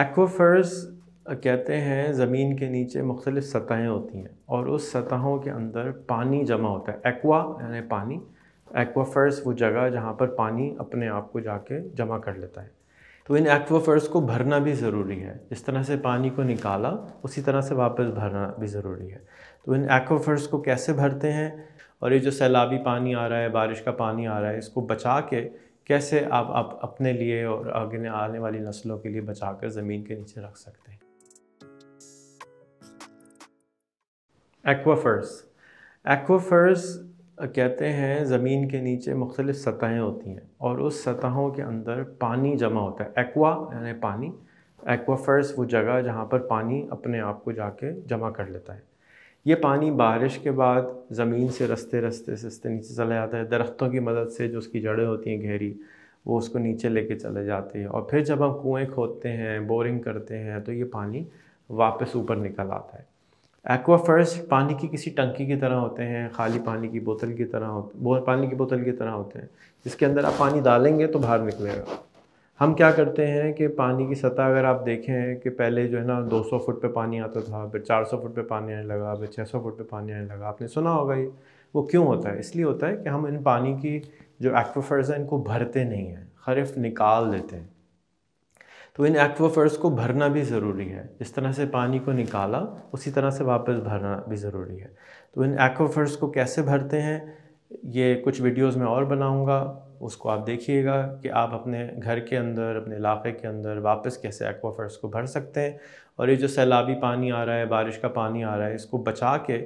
एक्वाफर्स कहते हैं ज़मीन के नीचे मुख्तलिफ़ सतहें होती हैं और उस सतहों के अंदर पानी जमा होता है एक्वा यानी पानी एक्वाफर्स वो जगह जहाँ पर पानी अपने आप को जाके जमा कर लेता है तो इन एक्वाफर्स को भरना भी ज़रूरी है जिस तरह से पानी को निकाला उसी तरह से वापस भरना भी ज़रूरी है तो इन एक्वाफर्स को कैसे भरते हैं और ये जो सैलाबी पानी आ रहा है बारिश का पानी आ रहा है इसको बचा के कैसे आप, आप अपने लिए और आगे आने वाली नस्लों के लिए बचाकर ज़मीन के नीचे रख सकते हैं एक्वाफर्स एक्वाफर्स कहते हैं ज़मीन के नीचे मुख्तलिफ सतहें होती हैं और उस सतहों के अंदर पानी जमा होता है एक्वा यानी पानी एक्वाफर्स वो जगह जहाँ पर पानी अपने आप को जाके जमा कर लेता है ये पानी बारिश के बाद ज़मीन से रस्ते रस्ते सस्ते नीचे चला जाता है दरख्तों की मदद से जो उसकी जड़ें होती हैं गहरी वो उसको नीचे लेके चले जाती है और फिर जब हम कुएँ खोदते हैं बोरिंग करते हैं तो ये पानी वापस ऊपर निकल आता है एक्वाफर्स पानी की किसी टंकी की तरह होते हैं खाली पानी की बोतल की तरह होते पानी की बोतल की तरह होते हैं जिसके अंदर आप पानी डालेंगे तो बाहर निकलेगा हम क्या करते हैं कि पानी की सतह अगर आप देखें कि पहले जो है ना 200 फुट पे पानी आता था फिर 400 फुट पे पानी आने लगा फिर 600 फुट पे पानी आने लगा आपने सुना होगा ये वो क्यों होता है इसलिए होता है कि हम इन पानी की जो एक्वाफर्स हैं इनको भरते नहीं हैं खरफ निकाल देते हैं तो इन एक्वाफर्स को भरना भी ज़रूरी है जिस तरह से पानी को निकाला उसी तरह से वापस भरना भी ज़रूरी है तो इन एक्वाफर्स को कैसे भरते हैं ये कुछ वीडियोज़ में और बनाऊँगा उसको आप देखिएगा कि आप अपने घर के अंदर अपने इलाके के अंदर वापस कैसे एक्वाफर्स को भर सकते हैं और ये जो सैलाबी पानी आ रहा है बारिश का पानी आ रहा है इसको बचा के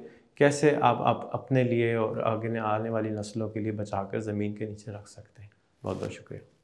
कैसे आप आप अपने लिए और आगे आने वाली नस्लों के लिए बचा कर ज़मीन के नीचे रख सकते हैं बहुत बहुत शुक्रिया